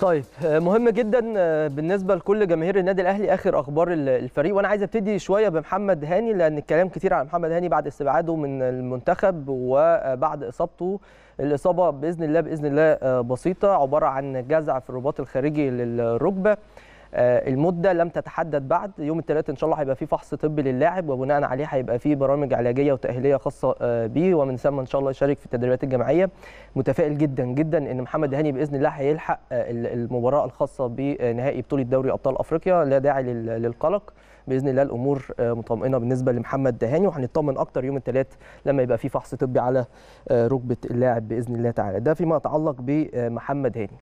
طيب آه، مهم جدا آه، بالنسبه لكل جماهير النادي الاهلي اخر اخبار الفريق وانا عايز ابتدي شويه بمحمد هاني لان الكلام كتير عن محمد هاني بعد استبعاده من المنتخب وبعد اصابته الاصابه باذن الله باذن الله آه، بسيطه عباره عن جزع في الرباط الخارجي للركبه آه، المده لم تتحدد بعد يوم الثلاثاء ان شاء الله هيبقى في فحص طبي للاعب وبناء عليه هيبقى في برامج علاجيه وتاهيليه خاصه آه، بيه ومن ثم ان شاء الله يشارك في التدريبات الجماعيه متفائل جدا جدا ان محمد هاني باذن الله هيلحق آه، المباراه الخاصه بنهائي بطوله دوري ابطال افريقيا لا داعي للقلق باذن الله الامور مطمئنه بالنسبه لمحمد هاني وهنطمن اكتر يوم الثلاث لما يبقى في فحص طبي على ركبه اللاعب باذن الله تعالى ده فيما يتعلق بمحمد هاني